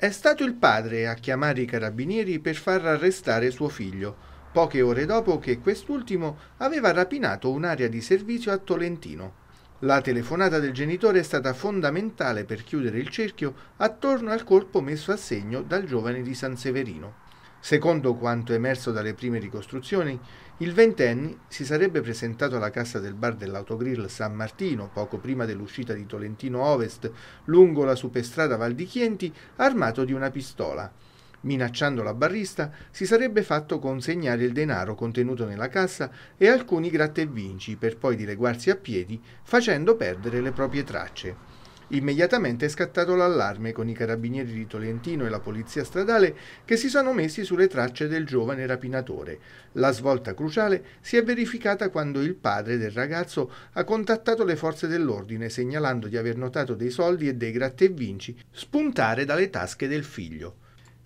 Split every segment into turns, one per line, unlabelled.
È stato il padre a chiamare i carabinieri per far arrestare suo figlio, poche ore dopo che quest'ultimo aveva rapinato un'area di servizio a Tolentino. La telefonata del genitore è stata fondamentale per chiudere il cerchio attorno al colpo messo a segno dal giovane di San Severino. Secondo quanto emerso dalle prime ricostruzioni, il ventenni si sarebbe presentato alla cassa del bar dell'autogrill San Martino poco prima dell'uscita di Tolentino Ovest lungo la superstrada Val di Chienti armato di una pistola. Minacciando la barrista, si sarebbe fatto consegnare il denaro contenuto nella cassa e alcuni gratta e vinci per poi dileguarsi a piedi facendo perdere le proprie tracce. Immediatamente è scattato l'allarme con i carabinieri di Tolentino e la polizia stradale che si sono messi sulle tracce del giovane rapinatore. La svolta cruciale si è verificata quando il padre del ragazzo ha contattato le forze dell'ordine segnalando di aver notato dei soldi e dei gratta e vinci spuntare dalle tasche del figlio.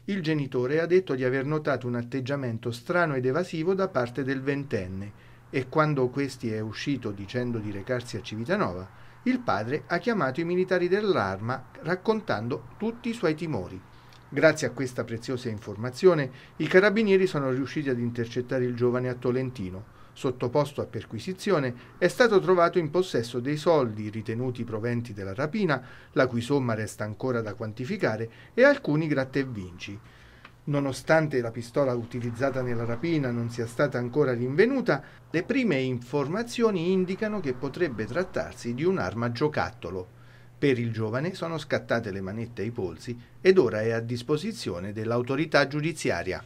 Il genitore ha detto di aver notato un atteggiamento strano ed evasivo da parte del ventenne e quando questi è uscito dicendo di recarsi a Civitanova, il padre ha chiamato i militari dell'arma raccontando tutti i suoi timori. Grazie a questa preziosa informazione, i carabinieri sono riusciti ad intercettare il giovane a Tolentino. Sottoposto a perquisizione, è stato trovato in possesso dei soldi ritenuti proventi della rapina, la cui somma resta ancora da quantificare, e alcuni gratta e vinci. Nonostante la pistola utilizzata nella rapina non sia stata ancora rinvenuta, le prime informazioni indicano che potrebbe trattarsi di un'arma giocattolo. Per il giovane sono scattate le manette ai polsi ed ora è a disposizione dell'autorità giudiziaria.